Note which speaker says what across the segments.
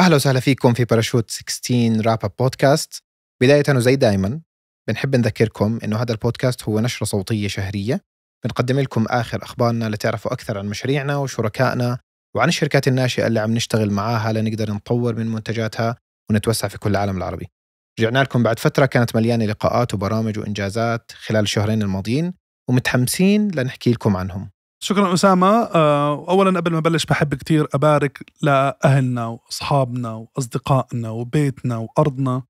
Speaker 1: اهلا وسهلا فيكم في باراشوت 16 راب اب بودكاست بدايه وزي دائما بنحب نذكركم انه هذا البودكاست هو نشره صوتيه شهريه بنقدم لكم اخر اخبارنا لتعرفوا اكثر عن مشاريعنا وشركائنا وعن الشركات الناشئه اللي عم نشتغل معاها لنقدر نطور من منتجاتها ونتوسع في كل العالم العربي. رجعنا لكم بعد فتره كانت مليانه لقاءات وبرامج وانجازات خلال الشهرين الماضيين ومتحمسين لنحكي لكم عنهم.
Speaker 2: شكرا أسامة آه، أولا قبل ما أبلش بحب كتير أبارك لأهلنا وأصحابنا وأصدقائنا وبيتنا وأرضنا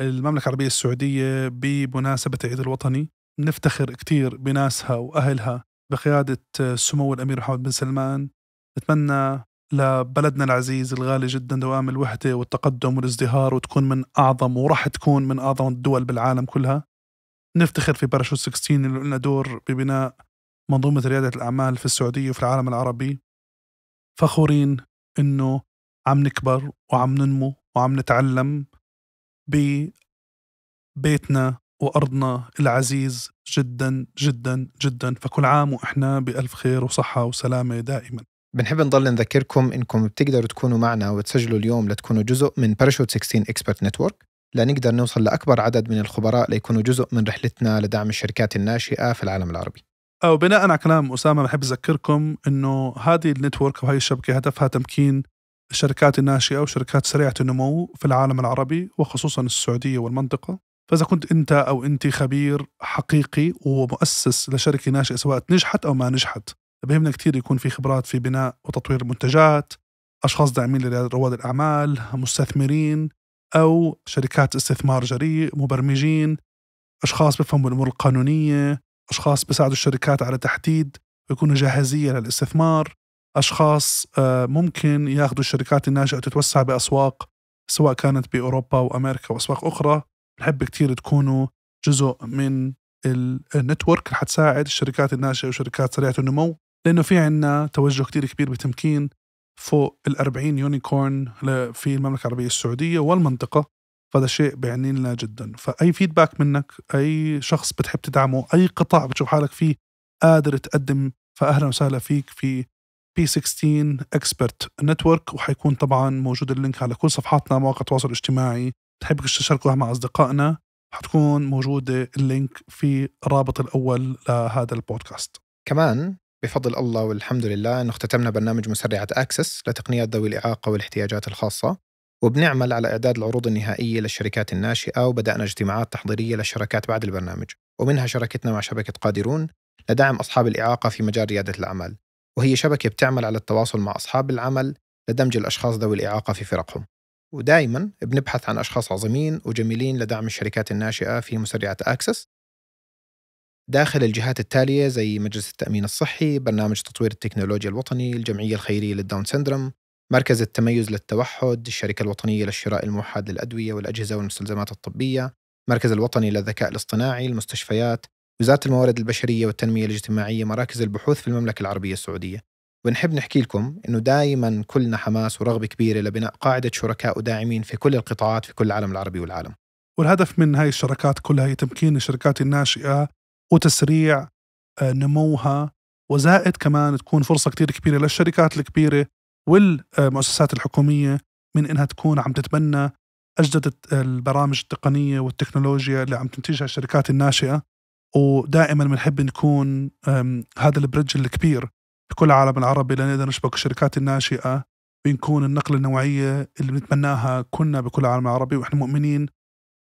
Speaker 2: المملكة العربية السعودية بمناسبة العيد الوطني نفتخر كتير بناسها وأهلها بقيادة آه، سمو الأمير محمد بن سلمان نتمنى لبلدنا العزيز الغالي جدا دوام الوحدة والتقدم والازدهار وتكون من أعظم وراح تكون من أعظم الدول بالعالم كلها نفتخر في باراشوت 16 اللي لنا دور ببناء منظومة ريادة الأعمال في السعودية وفي العالم العربي فخورين إنه عم نكبر وعم ننمو وعم نتعلم ببيتنا وأرضنا العزيز جدا جدا جدا فكل عام وإحنا بألف خير وصحة وسلامة دائما
Speaker 1: بنحب نضل نذكركم إنكم بتقدروا تكونوا معنا وتسجلوا اليوم لتكونوا جزء من باراشوت 16 اكسبرت نتورك لنقدر نوصل لأكبر عدد من الخبراء ليكونوا جزء من رحلتنا لدعم الشركات الناشئة في العالم العربي
Speaker 2: أو بناء على كلام أسامة بحب أذكركم أنه هذه النتورك أو هذه الشبكة هدفها تمكين الشركات الناشئة وشركات سريعة النمو في العالم العربي وخصوصا السعودية والمنطقة فإذا كنت أنت أو أنت خبير حقيقي ومؤسس لشركة ناشئة سواء نجحت أو ما نجحت بهمنا كثير يكون في خبرات في بناء وتطوير المنتجات أشخاص داعمين لرواد الأعمال مستثمرين أو شركات استثمار جريء مبرمجين أشخاص بفهموا الأمور القانونية أشخاص بيساعدوا الشركات على تحديد ويكونوا جاهزية للاستثمار أشخاص آه، ممكن ياخذوا الشركات الناشئة تتوسع بأسواق سواء كانت بأوروبا وأمريكا وأسواق أخرى بنحب كتير تكونوا جزء من النتورك اللي حتساعد الشركات الناشئة وشركات سريعة النمو لأنه في عنا توجه كتير كبير بتمكين فوق ال 40 يونيكورن في المملكة العربية السعودية والمنطقة فهذا شيء بيعني لنا جدا فاي فيدباك منك اي شخص بتحب تدعمه اي قطاع بتشوف حالك فيه قادر تقدم فاهلا وسهلا فيك في بي 16 اكسبرت نتورك وحيكون طبعا موجود اللينك على كل صفحاتنا مواقع التواصل الاجتماعي تحب تشاركوها مع اصدقائنا حتكون موجوده اللينك في الرابط الاول لهذا البودكاست كمان
Speaker 1: بفضل الله والحمد لله انه اختتمنا برنامج مسرعه اكسس لتقنيات ذوي الاعاقه والاحتياجات الخاصه وبنعمل على إعداد العروض النهائية للشركات الناشئة وبدأنا اجتماعات تحضيرية للشركات بعد البرنامج ومنها شراكتنا مع شبكة قادرون لدعم أصحاب الإعاقة في مجال ريادة الأعمال وهي شبكة بتعمل على التواصل مع أصحاب العمل لدمج الأشخاص ذوي الإعاقة في فرقهم ودائما بنبحث عن أشخاص عظيمين وجميلين لدعم الشركات الناشئة في مسرعة أكسس داخل الجهات التالية زي مجلس التأمين الصحي برنامج تطوير التكنولوجيا الوطني الجمعية الخيرية للداون سندروم مركز التميز للتوحد، الشركة الوطنية للشراء الموحد للأدوية والأجهزة والمستلزمات الطبية، المركز الوطني للذكاء الاصطناعي، المستشفيات، وزارة الموارد البشرية والتنمية الاجتماعية، مراكز البحوث في المملكة العربية السعودية. ونحب نحكي لكم انه دائما كلنا حماس ورغبه كبيره لبناء قاعده شركاء وداعمين في كل القطاعات في كل العالم العربي والعالم.
Speaker 2: والهدف من هاي الشراكات كلها هي تمكين الشركات الناشئه وتسريع آه، نموها وزائد كمان تكون فرصه كتير كبيره للشركات الكبيره والمؤسسات الحكومية من إنها تكون عم تتبنى أجدد البرامج التقنية والتكنولوجيا اللي عم تنتجها الشركات الناشئة ودائما بنحب نكون هذا البريدج الكبير بكل العالم العربي لنقدر نشبك الشركات الناشئة بنكون النقلة النوعية اللي بنتمناها كلنا بكل العالم العربي وإحنا مؤمنين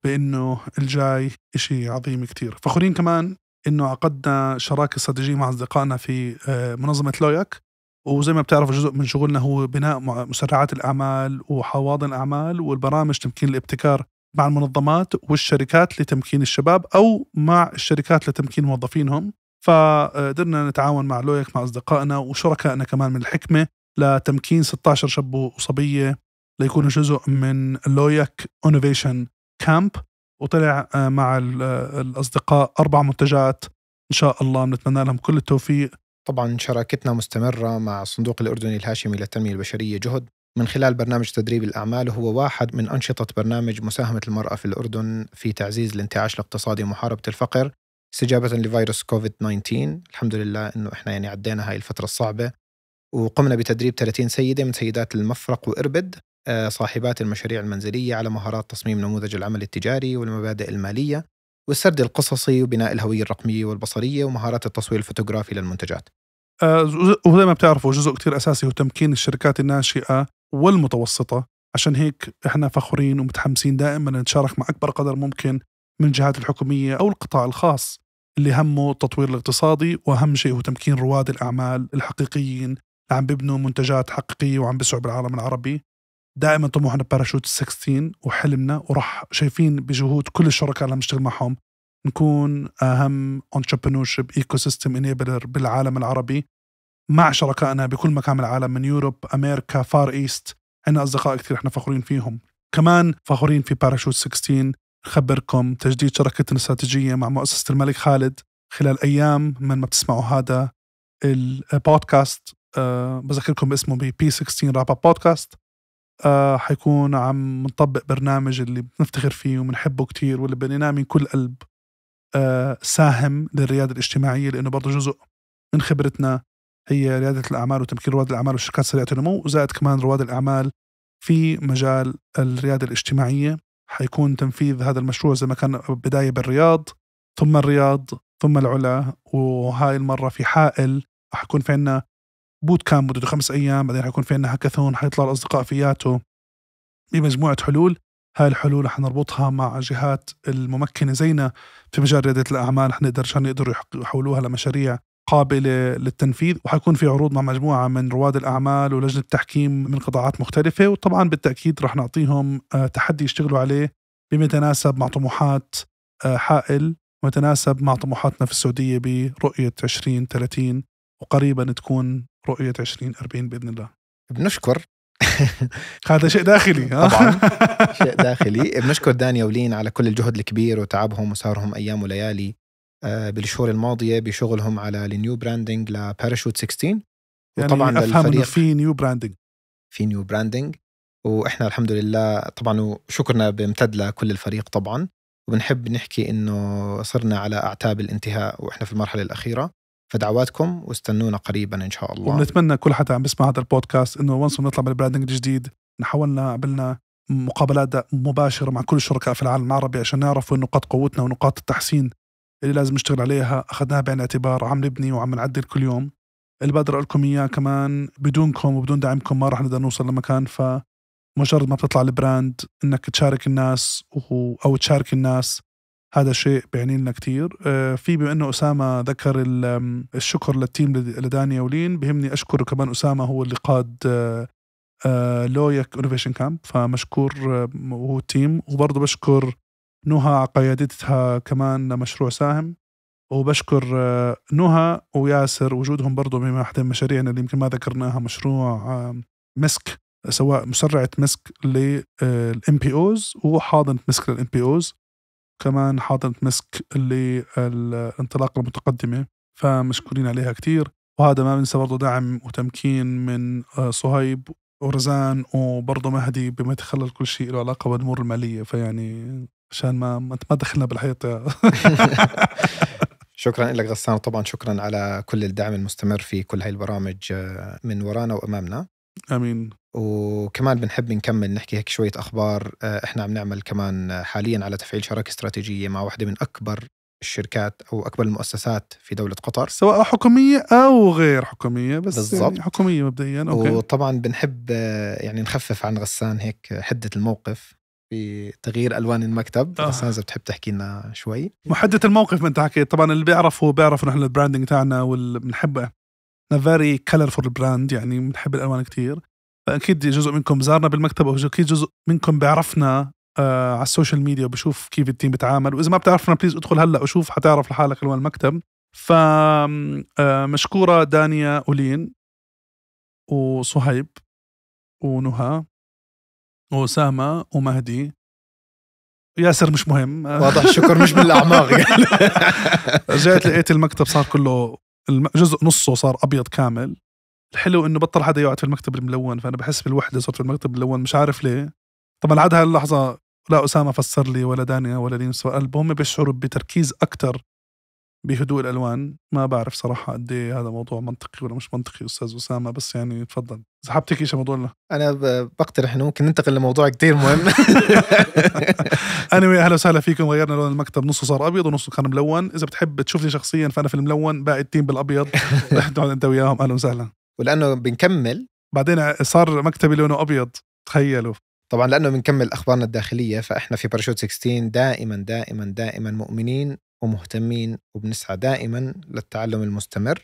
Speaker 2: بأنه الجاي إشي عظيم كتير فخورين كمان انه عقدنا شراكه استراتيجيه مع اصدقائنا في آه، منظمه لوياك وزي ما بتعرف جزء من شغلنا هو بناء مسرعات الأعمال وحواضن الاعمال والبرامج تمكين الابتكار مع المنظمات والشركات لتمكين الشباب أو مع الشركات لتمكين موظفينهم فقدرنا نتعاون مع لويك مع أصدقائنا وشركائنا كمان من الحكمة لتمكين 16 شاب وصبية ليكونوا جزء من لويك انوفيشن كامب وطلع آه، مع آه، الأصدقاء أربع منتجات إن شاء الله بنتمنى لهم كل التوفيق طبعا
Speaker 1: شراكتنا مستمرة مع الصندوق الأردني الهاشمي للتنمية البشرية جهد من خلال برنامج تدريب الأعمال وهو واحد من أنشطة برنامج مساهمة المرأة في الأردن في تعزيز الانتعاش الاقتصادي ومحاربة الفقر استجابة لفيروس كوفيد-19 الحمد لله أنه إحنا يعني عدينا هاي الفترة الصعبة وقمنا بتدريب 30 سيدة من سيدات المفرق وإربد آه، صاحبات المشاريع المنزلية على مهارات تصميم نموذج العمل التجاري والمبادئ المالية والسرد القصصي وبناء الهوية الرقمية والبصرية ومهارات التصوير الفوتوغرافي للمنتجات
Speaker 2: آه، وزي ما بتعرفوا جزء كتير أساسي هو تمكين الشركات الناشئة والمتوسطة عشان هيك احنا فخورين ومتحمسين دائما نتشارك مع أكبر قدر ممكن من الجهات الحكومية أو القطاع الخاص اللي همه التطوير الاقتصادي وأهم شيء هو تمكين رواد الأعمال الحقيقيين اللي عم بيبنوا منتجات حقيقية وعم بسعوا بالعالم العربي دائما طموحنا باراشوت 16 وحلمنا وراح شايفين بجهود كل الشركاء اللي عم نشتغل معهم نكون اهم شيب ايكو سيستم انيبلر بالعالم العربي مع شركائنا بكل مكان العالم من يوروب امريكا فار ايست عنا اصدقاء كثير احنا فخورين فيهم كمان فخورين في باراشوت 16 نخبركم تجديد شركتنا الاستراتيجيه مع مؤسسه الملك خالد خلال ايام من ما بتسمعوا هذا البودكاست أه بذكركم باسمه بي 16 رابا بودكاست آه، حيكون عم نطبق برنامج اللي بنفتخر فيه وبنحبه كتير واللي بنيناه من كل قلب آه، ساهم للريادة الاجتماعية لأنه برضه جزء من خبرتنا هي ريادة الأعمال وتمكين رواد الأعمال والشركات سريعة النمو وزائد كمان رواد الأعمال في مجال الريادة الاجتماعية حيكون تنفيذ هذا المشروع زي ما كان بداية بالرياض ثم الرياض ثم العلا وهاي المرة في حائل حيكون في عنا بوت كامب مدته خمس ايام بعدين حيكون في عندنا هاكاثون حيطلع الاصدقاء فياته بمجموعه حلول هاي الحلول رح نربطها مع جهات الممكنة زينا في مجال ريادة الأعمال رح نقدر عشان يقدروا يحولوها لمشاريع قابلة للتنفيذ وحيكون في عروض مع مجموعة من رواد الأعمال ولجنة تحكيم من قطاعات مختلفة وطبعا بالتأكيد رح نعطيهم آه، تحدي يشتغلوا عليه بما يتناسب مع طموحات آه، حائل ويتناسب مع طموحاتنا في السعودية برؤية 2030 وقريبا تكون رؤية 2040 بإذن الله بنشكر هذا شيء داخلي طبعا
Speaker 1: شيء داخلي بنشكر دانيا ولين على كل الجهد الكبير وتعبهم وسهرهم أيام وليالي آه، بالشهور الماضية بشغلهم على النيو براندنج لباراشوت 16 يعني وطبعا افهم انه في نيو براندنج في نيو براندنج واحنا الحمد لله طبعا وشكرنا بيمتد لكل الفريق طبعا وبنحب نحكي انه صرنا على اعتاب الانتهاء واحنا في المرحله الاخيره فدعواتكم واستنونا قريبا ان شاء الله
Speaker 2: ونتمنى كل حدا عم بيسمع هذا البودكاست انه ونس نطلع بالبراندنج الجديد حاولنا عملنا مقابلات مباشره مع كل الشركاء في العالم العربي عشان نعرفوا نقاط قوتنا ونقاط التحسين اللي لازم نشتغل عليها اخذناها بعين الاعتبار عم نبني وعم نعدل كل يوم اللي بقدر اقول لكم اياه كمان بدونكم وبدون دعمكم ما راح نقدر نوصل لمكان فمجرد ما بتطلع البراند انك تشارك الناس او تشارك الناس هذا شيء بيعني لنا كثير آه، في بما انه اسامه ذكر الشكر للتيم لدانيا ولين بهمني اشكر كمان اسامه هو اللي قاد لويك انوفيشن كامب فمشكور هو التيم وبرضه بشكر نهى على قيادتها كمان لمشروع ساهم وبشكر آه، نهى وياسر وجودهم برضه بواحدة من مشاريعنا اللي يمكن ما ذكرناها مشروع مسك سواء مسرعة مسك للام بي اوز وحاضنة مسك للام بي اوز كمان حاضنة مسك اللي الانطلاقة المتقدمة فمشكورين عليها كتير وهذا ما بنسى برضه دعم وتمكين من آه، صهيب ورزان وبرضه مهدي بما يتخلل كل شيء له علاقة بالأمور المالية فيعني عشان ما ما دخلنا بالحيط
Speaker 1: شكرا لك غسان وطبعا شكرا على كل الدعم المستمر في كل هاي البرامج آه، من ورانا وامامنا امين وكمان بنحب نكمل نحكي هيك شوية أخبار آه، إحنا عم نعمل كمان حاليا على تفعيل شراكة استراتيجية مع واحدة من أكبر الشركات أو أكبر المؤسسات في دولة قطر سواء حكومية أو غير حكومية بس بالزبط. يعني حكومية مبدئيا أوكي. وطبعا بنحب آه، يعني نخفف عن غسان هيك حدة الموقف في تغيير الوان المكتب آه. بس اذا بتحب تحكي لنا شوي
Speaker 2: محدة الموقف ما انت حكيت طبعا اللي هو بيعرف نحن البراندنج تاعنا واللي بنحبه فيري كلرفول براند يعني بنحب الالوان كثير فاكيد جزء منكم زارنا بالمكتب او اكيد جزء منكم بيعرفنا آه على السوشيال ميديا وبشوف كيف التيم بتعامل واذا ما بتعرفنا بليز ادخل هلا وشوف حتعرف لحالك الوان المكتب ف آه، مشكوره دانيا أولين وصهيب ونهى وأسامة ومهدي ياسر مش مهم واضح الشكر مش بالاعماق رجعت لقيت المكتب صار كله الجزء نصه صار أبيض كامل الحلو انه بطل حدا يقعد في المكتب الملون فانا بحس بالوحده صرت في المكتب الملون مش عارف ليه طبعا عاد هاللحظه لا اسامه فسر لي ولا دانيا ولا لينس وقلب هم بيشعروا بتركيز اكثر بهدوء الالوان ما بعرف صراحه قد ايه هذا موضوع منطقي ولا مش منطقي استاذ اسامه بس يعني تفضل اذا حاب تحكي شيء موضوعنا انا بقترح انه ممكن ننتقل لموضوع كثير مهم انا اهلا وسهلا فيكم غيرنا لون المكتب نصه صار ابيض ونصه كان ملون اذا بتحب تشوفني شخصيا فانا في الملون باقي التيم بالابيض رح تقعد انت وياهم اهلا وسهلا ولانه بنكمل بعدين صار مكتبي لونه ابيض تخيلوا
Speaker 1: طبعا لانه بنكمل اخبارنا الداخليه فاحنا في باراشوت 16 دائما دائما دائما مؤمنين ومهتمين وبنسعى دائما للتعلم المستمر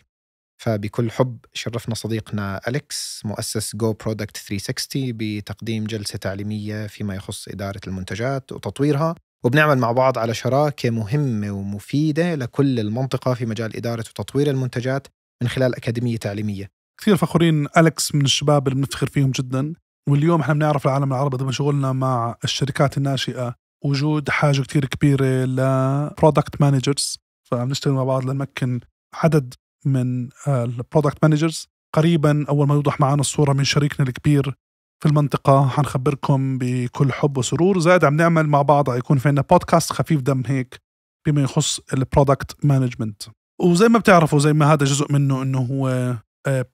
Speaker 1: فبكل حب شرفنا صديقنا أليكس مؤسس جو برودكت 360 بتقديم جلسة تعليمية فيما يخص إدارة المنتجات وتطويرها وبنعمل مع بعض على شراكة مهمة ومفيدة لكل المنطقة في مجال إدارة وتطوير المنتجات من خلال أكاديمية تعليمية
Speaker 2: كثير فخورين ألكس من الشباب اللي بنفتخر فيهم جدا واليوم احنا بنعرف العالم العربي ضمن شغلنا مع الشركات الناشئة وجود حاجة كثير كبيرة لبرودكت مانجرز فبنشتغل مع بعض لنمكن عدد من آه، البرودكت مانجرز قريبا أول ما يوضح معنا الصورة من شريكنا الكبير في المنطقة حنخبركم بكل حب وسرور زائد عم نعمل مع بعض يكون في عندنا بودكاست خفيف دم هيك بما يخص البرودكت مانجمنت وزي ما بتعرفوا زي ما هذا جزء منه انه هو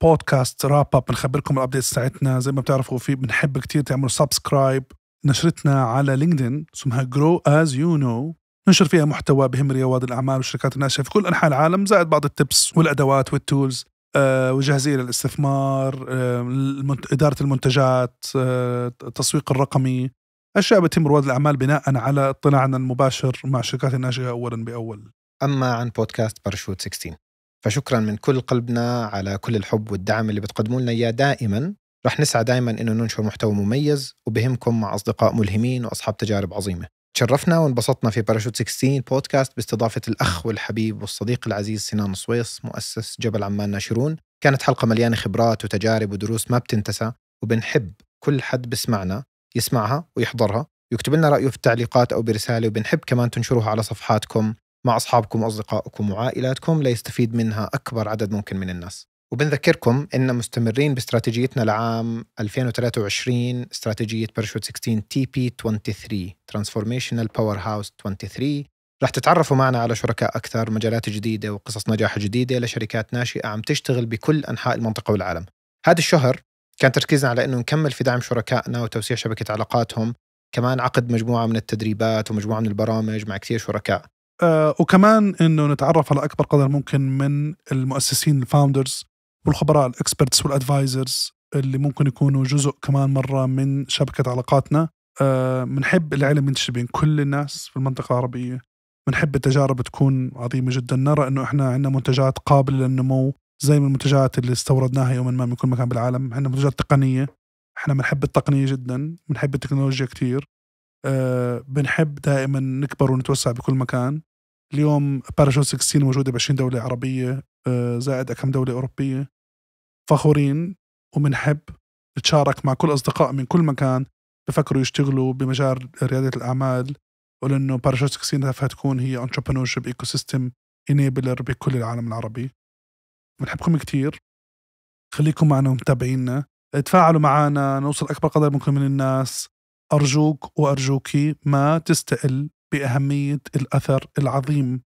Speaker 2: بودكاست راب اب بنخبركم الابديتس تاعتنا زي ما بتعرفوا في بنحب كتير تعملوا سبسكرايب نشرتنا على لينكدين اسمها جرو از يو نو ننشر فيها محتوى بهم رواد الاعمال والشركات الناشئه في كل انحاء العالم زائد بعض التبس والادوات والتولز أه للاستثمار آه، اداره المنتجات آه، التسويق الرقمي اشياء بتم رواد الاعمال بناء على اطلاعنا المباشر مع الشركات الناشئه اولا باول اما عن بودكاست باراشوت 16 فشكرا من كل قلبنا على كل
Speaker 1: الحب والدعم اللي بتقدموا لنا اياه دائما رح نسعى دائما انه ننشر محتوى مميز وبهمكم مع اصدقاء ملهمين واصحاب تجارب عظيمه تشرفنا وانبسطنا في باراشوت 16 بودكاست باستضافه الاخ والحبيب والصديق العزيز سنان صويص مؤسس جبل عمان ناشرون كانت حلقه مليانه خبرات وتجارب ودروس ما بتنتسى وبنحب كل حد بسمعنا يسمعها ويحضرها يكتب لنا رايه في التعليقات او برساله وبنحب كمان تنشروها على صفحاتكم مع أصحابكم وأصدقائكم وعائلاتكم ليستفيد منها أكبر عدد ممكن من الناس وبنذكركم إن مستمرين باستراتيجيتنا لعام 2023 استراتيجية باراشوت 16 تي بي 23 Transformational Powerhouse 23 رح تتعرفوا معنا على شركاء أكثر مجالات جديدة وقصص نجاح جديدة لشركات ناشئة عم تشتغل بكل أنحاء المنطقة والعالم هذا الشهر كان تركيزنا على أنه نكمل في دعم شركائنا وتوسيع شبكة علاقاتهم كمان عقد مجموعة من التدريبات ومجموعة من البرامج مع كثير شركاء
Speaker 2: آه، وكمان انه نتعرف على اكبر قدر ممكن من المؤسسين الفاوندرز والخبراء الاكسبرتس والادفايزرز اللي ممكن يكونوا جزء كمان مره من شبكه علاقاتنا بنحب آه، العلم ينتشر بين كل الناس في المنطقه العربيه بنحب التجارب تكون عظيمه جدا نرى انه احنا عندنا منتجات قابله للنمو زي من المنتجات اللي استوردناها يوما ما من كل مكان بالعالم عندنا منتجات تقنيه احنا بنحب التقنيه جدا بنحب التكنولوجيا كثير آه، بنحب دائما نكبر ونتوسع بكل مكان اليوم باراشوت 16 موجوده ب 20 دوله عربيه آه، زائد كم دوله اوروبيه فخورين وبنحب نتشارك مع كل اصدقاء من كل مكان بفكروا يشتغلوا بمجال رياده الاعمال ولانه باراشوت 16 هدفها تكون هي انتربرنور شيب ايكو سيستم انيبلر بكل العالم العربي بنحبكم كثير خليكم معنا ومتابعينا تفاعلوا معنا نوصل اكبر قدر ممكن من الناس أرجوك وأرجوك ما تستقل بأهمية الأثر العظيم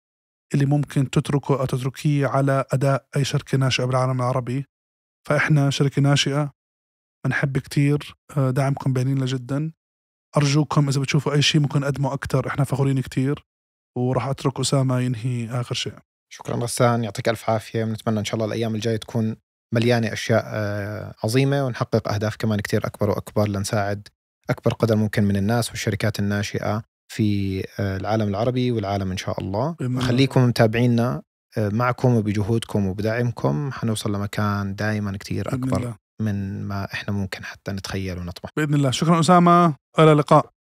Speaker 2: اللي ممكن تتركه أو تتركيه على أداء أي شركة ناشئة بالعالم العربي فإحنا شركة ناشئة بنحب كتير آه، دعمكم بيننا جدا أرجوكم إذا بتشوفوا أي شيء ممكن نقدمه أكتر إحنا فخورين كتير وراح أترك أسامة ينهي آخر شيء
Speaker 1: شكرا غسان يعطيك ألف عافية ونتمنى إن شاء الله الأيام الجاية تكون مليانة أشياء آه، عظيمة ونحقق أهداف كمان كتير أكبر وأكبر لنساعد اكبر قدر ممكن من الناس والشركات الناشئه في آه، العالم العربي والعالم ان شاء الله خليكم متابعينا آه، معكم وبجهودكم وبدعمكم حنوصل لمكان دائما كثير اكبر من ما احنا ممكن حتى نتخيل ونطمح
Speaker 2: باذن الله شكرا اسامه الى اللقاء